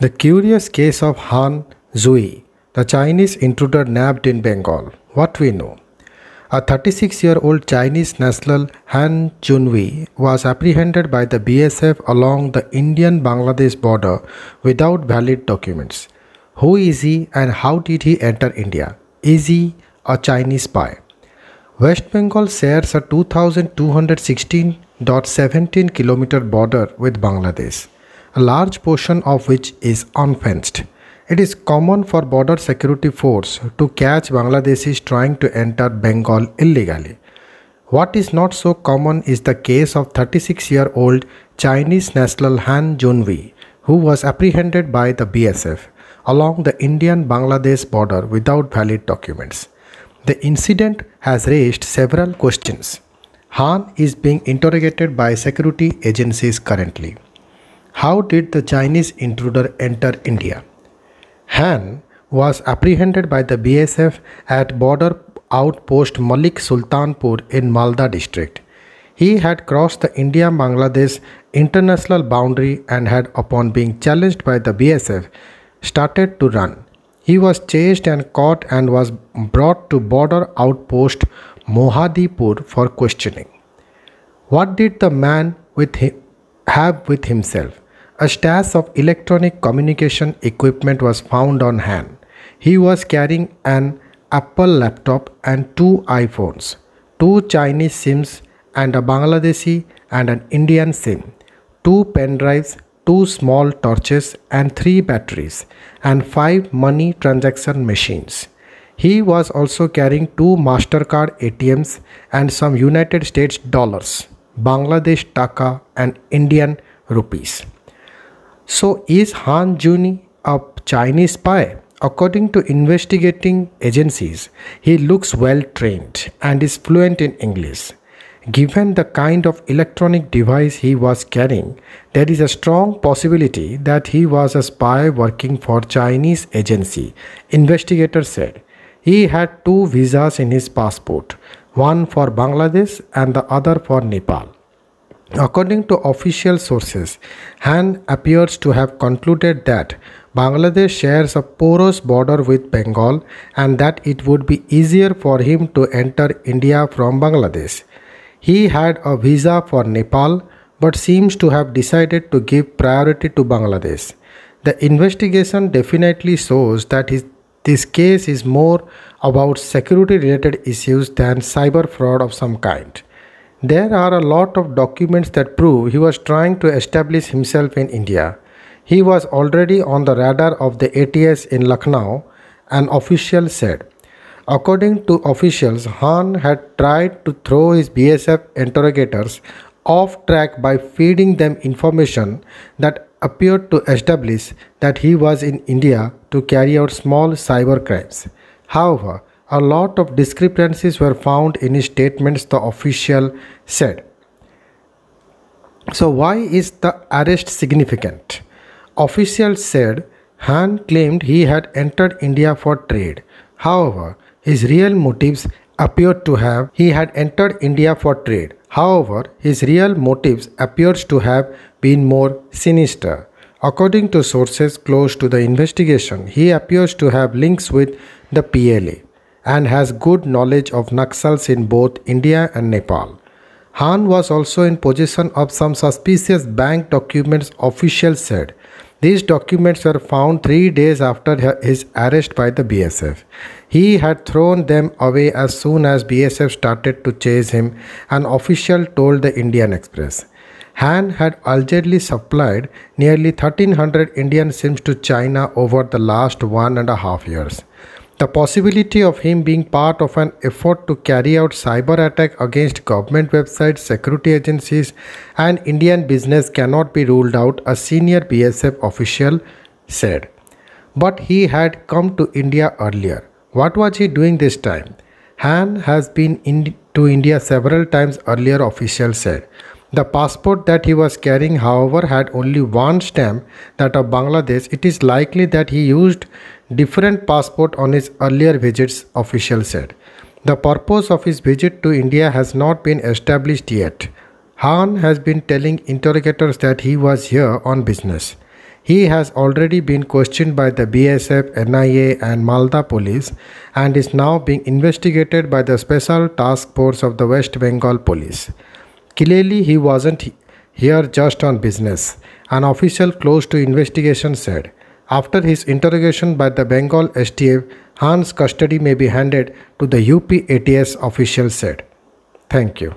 The Curious Case of Han Zui, the Chinese intruder nabbed in Bengal. What we know. A 36-year-old Chinese national Han Junwei was apprehended by the BSF along the Indian-Bangladesh border without valid documents. Who is he and how did he enter India? Is he a Chinese spy? West Bengal shares a 2216.17 kilometer border with Bangladesh a large portion of which is unfenced. It is common for border security force to catch Bangladeshis trying to enter Bengal illegally. What is not so common is the case of 36-year-old Chinese national Han Junwei, who was apprehended by the BSF along the Indian-Bangladesh border without valid documents. The incident has raised several questions. Han is being interrogated by security agencies currently. How did the Chinese intruder enter India? Han was apprehended by the BSF at border outpost Malik Sultanpur in Malda district. He had crossed the India Bangladesh international boundary and had, upon being challenged by the BSF, started to run. He was chased and caught and was brought to border outpost Mohadipur for questioning. What did the man with him have with himself? a stash of electronic communication equipment was found on hand. He was carrying an Apple laptop and two iPhones, two Chinese SIMs and a Bangladeshi and an Indian SIM, two pen drives, two small torches and three batteries, and five money transaction machines. He was also carrying two MasterCard ATMs and some United States dollars, Bangladesh taka and Indian rupees. So, is Han Juni a Chinese spy? According to investigating agencies, he looks well trained and is fluent in English. Given the kind of electronic device he was carrying, there is a strong possibility that he was a spy working for Chinese agency, investigators said. He had two visas in his passport, one for Bangladesh and the other for Nepal. According to official sources, Han appears to have concluded that Bangladesh shares a porous border with Bengal and that it would be easier for him to enter India from Bangladesh. He had a visa for Nepal but seems to have decided to give priority to Bangladesh. The investigation definitely shows that his, this case is more about security related issues than cyber fraud of some kind. There are a lot of documents that prove he was trying to establish himself in India. He was already on the radar of the ATS in Lucknow, an official said. According to officials, Han had tried to throw his BSF interrogators off track by feeding them information that appeared to establish that he was in India to carry out small cyber crimes. However, a lot of discrepancies were found in his statements, the official said. So, why is the arrest significant? Officials said Han claimed he had entered India for trade. However, his real motives appeared to have he had entered India for trade. However, his real motives appears to have been more sinister. According to sources close to the investigation, he appears to have links with the PLA and has good knowledge of Naxals in both India and Nepal. Han was also in possession of some suspicious bank documents, officials said. These documents were found three days after his arrest by the BSF. He had thrown them away as soon as BSF started to chase him, an official told the Indian Express. Han had allegedly supplied nearly 1300 Indian Sims to China over the last one and a half years. The possibility of him being part of an effort to carry out cyber attack against government websites, security agencies and Indian business cannot be ruled out, a senior BSF official said. But he had come to India earlier. What was he doing this time? Han has been in to India several times earlier, officials said. The passport that he was carrying, however, had only one stamp, that of Bangladesh. It is likely that he used different passport on his earlier visits, official said. The purpose of his visit to India has not been established yet. Han has been telling interrogators that he was here on business. He has already been questioned by the BSF, NIA, and Malda police and is now being investigated by the Special Task Force of the West Bengal Police. Clearly, he wasn't here just on business, an official close to investigation said. After his interrogation by the Bengal STF, Han's custody may be handed to the UP ATS official said. Thank you.